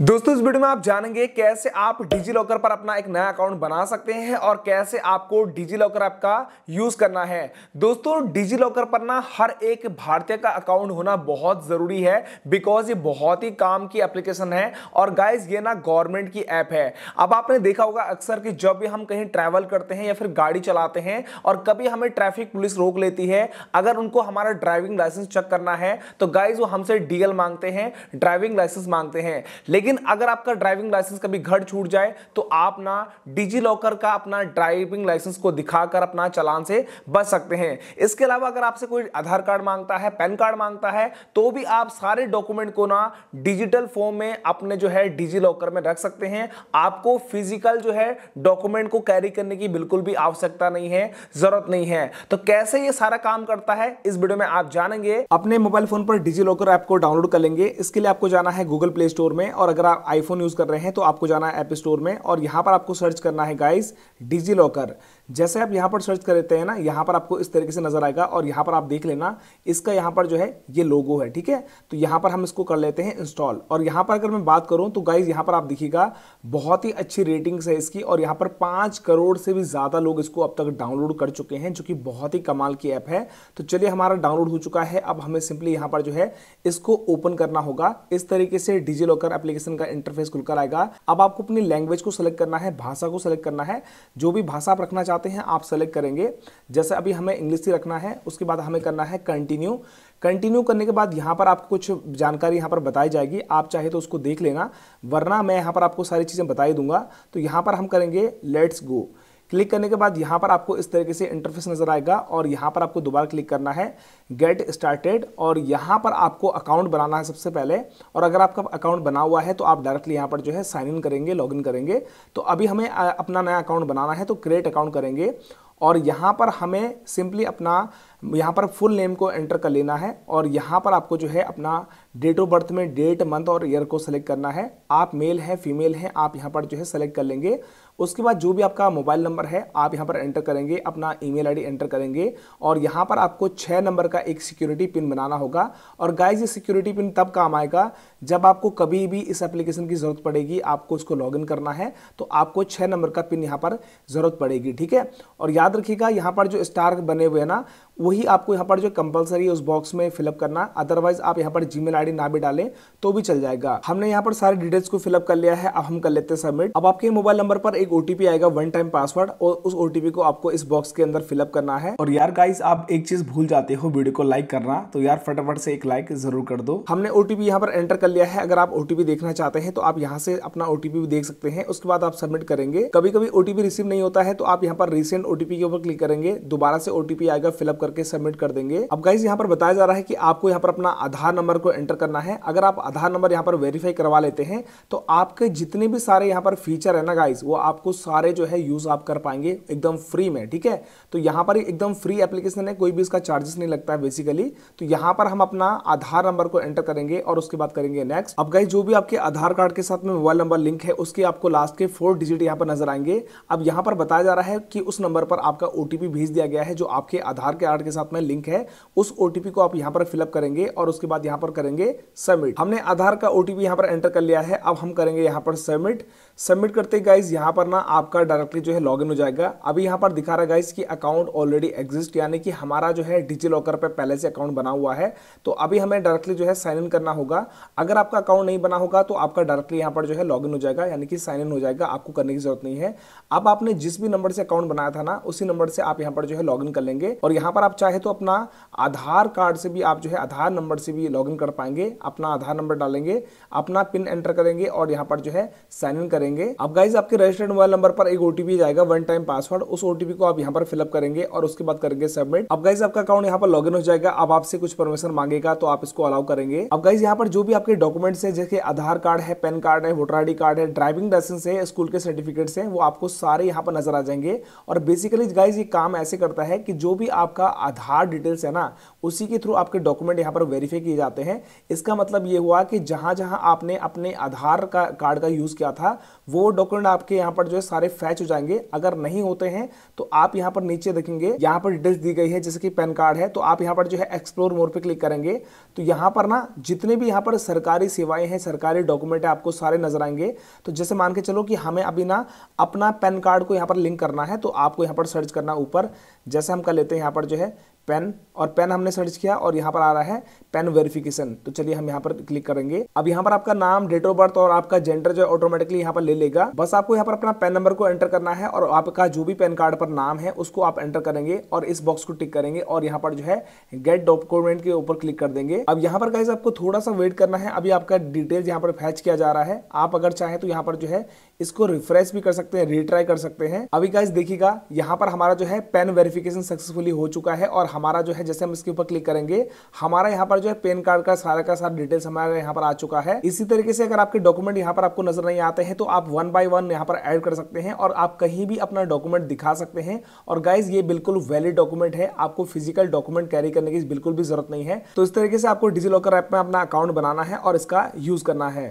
दोस्तों इस वीडियो में आप जानेंगे कैसे आप डिजी लॉकर पर अपना एक नया अकाउंट बना सकते हैं और कैसे आपको डिजी लॉकर ऐप का यूज करना है दोस्तों डिजी लॉकर पर ना हर एक भारतीय का अकाउंट होना बहुत जरूरी है बिकॉज ये बहुत ही काम की एप्लीकेशन है और गाइज ये ना गवर्नमेंट की ऐप है अब आपने देखा होगा अक्सर की जब भी हम कहीं ट्रेवल करते हैं या फिर गाड़ी चलाते हैं और कभी हमें ट्रैफिक पुलिस रोक लेती है अगर उनको हमारा ड्राइविंग लाइसेंस चेक करना है तो गाइज वो हमसे डीएल मांगते हैं ड्राइविंग लाइसेंस मांगते हैं लेकिन लेकिन अगर आपका ड्राइविंग लाइसेंस कभी घर छूट जाए तो आप ना डिजी लॉकर का अपना ड्राइविंग लाइसेंस को दिखाकर अपना चलान से बच सकते हैं इसके अलावा अगर आपसे कोई आधार कार्ड मांगता है पैन कार्ड मांगता है तो भी आप सारे डॉक्यूमेंट को ना डिजिटल फॉर्म में अपने जो है डिजी लॉकर में रख सकते हैं आपको फिजिकल जो है डॉक्यूमेंट को कैरी करने की बिल्कुल भी आवश्यकता नहीं है जरूरत नहीं है तो कैसे ये सारा काम करता है इस वीडियो में आप जानेंगे अपने मोबाइल फोन पर डिजी लॉकर ऐप को डाउनलोड कर लेंगे इसके लिए आपको जाना है गूगल प्ले स्टोर में और अगर आप आईफोन यूज़ कर रहे हैं तो आपको जाना है ऐप स्टोर में और यहाँ पर आपको सर्च करना है गाइस डिजी लॉकर जैसे आप यहाँ पर सर्च कर हैं ना यहाँ पर आपको इस तरीके से नजर आएगा और यहाँ पर आप देख लेना इसका यहाँ पर जो है ये लोगो है ठीक है तो यहाँ पर हम इसको कर लेते हैं इंस्टॉल और यहाँ पर अगर मैं बात करूँ तो गाइज यहाँ पर आप देखिएगा बहुत ही अच्छी रेटिंग्स है इसकी और यहाँ पर पाँच करोड़ से भी ज़्यादा लोग इसको अब तक डाउनलोड कर चुके हैं जो कि बहुत ही कमाल की ऐप है तो चलिए हमारा डाउनलोड हो चुका है अब हमें सिंपली यहाँ पर जो है इसको ओपन करना होगा इस तरीके से डिजी लॉकर एप्लीकेशन का इंटरफेस खुलकर आएगा अब आपको अपनी लैंग्वेज को सिलेक्ट करना है भाषा को सिलेक्ट करना है जो भी भाषा आप रखना चाहते जाते हैं आप सेलेक्ट करेंगे जैसे अभी हमें इंग्लिश ही रखना है उसके बाद हमें करना है कंटिन्यू कंटिन्यू करने के बाद यहाँ पर आपको कुछ जानकारी यहाँ पर बताई जाएगी आप चाहे तो उसको देख लेना वरना मैं यहाँ पर आपको सारी चीज़ें बताई दूंगा तो यहाँ पर हम करेंगे लेट्स गो क्लिक करने के बाद यहाँ पर आपको इस तरीके से इंटरफेस नज़र आएगा और यहाँ पर आपको दोबारा क्लिक करना है गेट स्टार्टेड और यहाँ पर आपको अकाउंट बनाना है सबसे पहले और अगर आपका अकाउंट बना हुआ है तो आप डायरेक्टली यहाँ पर जो है साइन इन करेंगे लॉगिन करेंगे तो अभी हमें अपना नया अकाउंट बनाना है तो क्रिएट अकाउंट करेंगे और यहाँ पर हमें सिंपली अपना यहाँ पर फुल नेम को एंटर कर लेना है और यहाँ पर आपको जो है अपना डेट ऑफ बर्थ में डेट मंथ और ईयर को सेलेक्ट करना है आप मेल हैं फीमेल हैं आप यहाँ पर जो है सेलेक्ट कर लेंगे उसके बाद जो भी आपका मोबाइल नंबर है आप यहाँ पर एंटर करेंगे अपना ईमेल आईडी एंटर करेंगे और यहाँ पर आपको छः नंबर का एक सिक्योरिटी पिन बनाना होगा और गाइज ये सिक्योरिटी पिन तब काम आएगा जब आपको कभी भी इस एप्लीकेशन की ज़रूरत पड़ेगी आपको इसको लॉगिन करना है तो आपको छः नंबर का पिन यहाँ पर ज़रूरत पड़ेगी ठीक है और याद रखिएगा यहाँ पर जो स्टार बने हुए हैं ना वही आपको यहाँ पर जो कंपलसरी है उस बॉक्स में फिलअप करना अदरवाइज आप यहाँ पर जी मेल ना भी डालें तो भी चल जाएगा हमने यहाँ पर सारे डिटेल्स को फिलअप कर लिया है अब हम कर लेते हैं सबमिट अब आपके मोबाइल नंबर पर एक ओटीपी आएगा वन टाइम पासवर्ड और उस ओटीपी को आपको इस बॉक्स के अंदर फिलअप करना है और यार गाइस आप एक चीज भूल जाते हो वीडियो को लाइक करना तो यार फटाफट से एक लाइक जरूर कर दो हमने ओटीपी यहाँ पर एंटर कर लिया है अगर आप ओटीपी देखना चाहते हैं तो आप यहाँ से अपना ओटीपी भी देख सकते हैं उसके बाद आप सबमिट करेंगे कभी कभी ओटीपी रिसीव नहीं होता है तो आप यहाँ पर रिसेंट ओटीपी के ऊपर क्लिक करेंगे दोबारा से ओटीपी आएगा फिलअप करके सबमिट कर देंगे अब गाइज यहाँ पर बताया जा रहा है कि आपको यहाँ पर अपना आधार नंबर को एंटर करना है अगर आप आधार नंबर यहाँ पर वेरीफाई करवा लेते हैं तो आपके जितने भी सारे यहाँ पर फीचर है ना गाइज वो आपको सारे जो है यूज आप कर पाएंगे एकदम फ्री में ठीक है तो यहाँ पर एकदम फ्री एप्लीकेशन है कोई भी इसका चार्जेस नहीं लगता है बेसिकली तो यहाँ पर हम अपना आधार नंबर को एंटर करेंगे और उसके बाद करेंगे नेक्स्ट अब गाइज जो भी आपके आधार कार्ड के साथ में मोबाइल नंबर लिंक है उसके आपको लास्ट के फोर डिजिट यहाँ पर नजर आएंगे अब यहाँ पर बताया जा रहा है कि उस नंबर पर आपका ओटीपी भेज दिया गया है जो आपके आधार के कार्ड के साथ में लिंक है उस ओटीपी को आप यहां पर फिलअप करेंगे और उसके बाद यहां पर करेंगे सबमिट हमने आधार का ओटीपी यहां पर एंटर कर लिया है अब हम करेंगे यहां पर सबमिट सबमिट करते गाइज यहां पर ना आपका डायरेक्टली जो है लॉग हो जाएगा अभी यहां पर दिखा रहा है गाइज की अकाउंट ऑलरेडी एग्जिस्ट यानी कि हमारा जो है डिजी लॉकर पर पहले से अकाउंट बना हुआ है तो अभी हमें डायरेक्टली जो है साइन इन करना होगा अगर आपका अकाउंट नहीं बना होगा तो आपका डायरेक्टली यहां पर जो है लॉग हो जाएगा यानी कि साइन इन हो जाएगा आपको करने की जरूरत नहीं है अब आपने जिस भी नंबर से अकाउंट बनाया था ना उसी नंबर से आप यहां पर जो है लॉग कर लेंगे और यहां पर आप चाहे तो अपना आधार कार्ड से भी आप जो है आधार नंबर से भी लॉगिन कर पाएंगे अपना आधार नंबर डालेंगे अपना पिन एंटर करेंगे और यहाँ पर जो है साइन इन करेंगे अब गाइज आपके रजिस्टर्ड मोबाइल नंबर पर एक ओटीपी जाएगा वन टाइम पासवर्ड उस ओटीपी को आप यहाँ पर फिलअप करेंगे और उसके बाद करेंगे सबमिट अब गाइज आपका अकाउंट यहाँ पर लॉगिन हो जाएगा अब आपसे कुछ परमिशन मांगेगा तो आप इसको अलाउ करेंगे अब गाइज यहाँ पर जो भी आपके डॉक्यूमेंट्स है जैसे आधार कार्ड है पैन कार्ड है वोटर आई कार्ड है ड्राइविंग लाइसेंस है स्कूल के सर्टिफिकेट्स है वो आपको सारे यहाँ पर नजर आ जाएंगे और बेसिकली गाइज ये काम ऐसे करता है कि जो भी आपका आपका आधार डिटेल्स है ना उसी के थ्रू आपके डॉक्यूमेंट यहाँ पर वेरीफाई किए जाते हैं इसका मतलब ये हुआ कि जहाँ जहाँ आपने अपने आधार का कार्ड का यूज़ किया था वो डॉक्यूमेंट आपके यहाँ पर जो है सारे फैच हो जाएंगे अगर नहीं होते हैं तो आप यहाँ पर नीचे देखेंगे यहाँ पर डिटेल्स दी गई है जैसे कि पैन कार्ड है तो आप यहाँ पर जो है एक्सप्लोर मोर पर क्लिक करेंगे तो यहाँ पर ना जितने भी यहाँ पर सरकारी सेवाएँ हैं सरकारी डॉक्यूमेंट है आपको सारे नजर आएंगे तो जैसे मान के चलो कि हमें अभी ना अपना पैन कार्ड को यहाँ पर लिंक करना है तो आपको यहाँ पर सर्च करना ऊपर जैसे हम कर लेते हैं यहाँ पर जो göre पेन और पेन हमने सर्च किया और यहाँ पर आ रहा है पेन वेरिफिकेशन तो चलिए हम यहाँ पर क्लिक करेंगे अब यहाँ पर आपका नाम डेट ऑफ बर्थ और आपका जेंडर जो ऑटोमेटिकली यहाँ पर ले लेगा बस आपको यहाँ पर अपना पेन नंबर को एंटर करना है और आपका जो भी पेन कार्ड पर नाम है उसको आप एंटर करेंगे और इस बॉक्स को टिक करेंगे और यहाँ पर जो है गेट डॉक्यूमेंट के ऊपर क्लिक कर देंगे अब यहाँ पर गाइज आपको थोड़ा सा वेट करना है अभी आपका डिटेल्स यहाँ पर फैच किया जा रहा है आप अगर चाहें तो यहाँ पर जो है इसको रिफ्रेश भी कर सकते हैं रिट्राई कर सकते हैं अभी गाइज देखिएगा यहाँ पर हमारा जो है पेन वेरिफिकेशन सक्सेसफुली हो चुका है और हमारा जो है जैसे हम इसके ऊपर क्लिक करेंगे हमारा यहाँ पर जो है पेन कार्ड का सारा का सारा डिटेल्स हमारा यहाँ पर आ चुका है इसी तरीके से अगर आपके डॉक्यूमेंट यहाँ पर आपको नजर नहीं आते हैं तो आप वन बाय वन यहाँ पर एड कर सकते हैं और आप कहीं भी अपना डॉक्यूमेंट दिखा सकते हैं और गाइज ये बिल्कुल वैलिड डॉक्यूमेंट है आपको फिजिकल डॉक्यूमेंट कैरी करने की बिल्कुल भी जरूरत नहीं है तो इस तरीके से आपको डिजी लॉकर ऐप में अपना अकाउंट बनाना है और इसका यूज करना है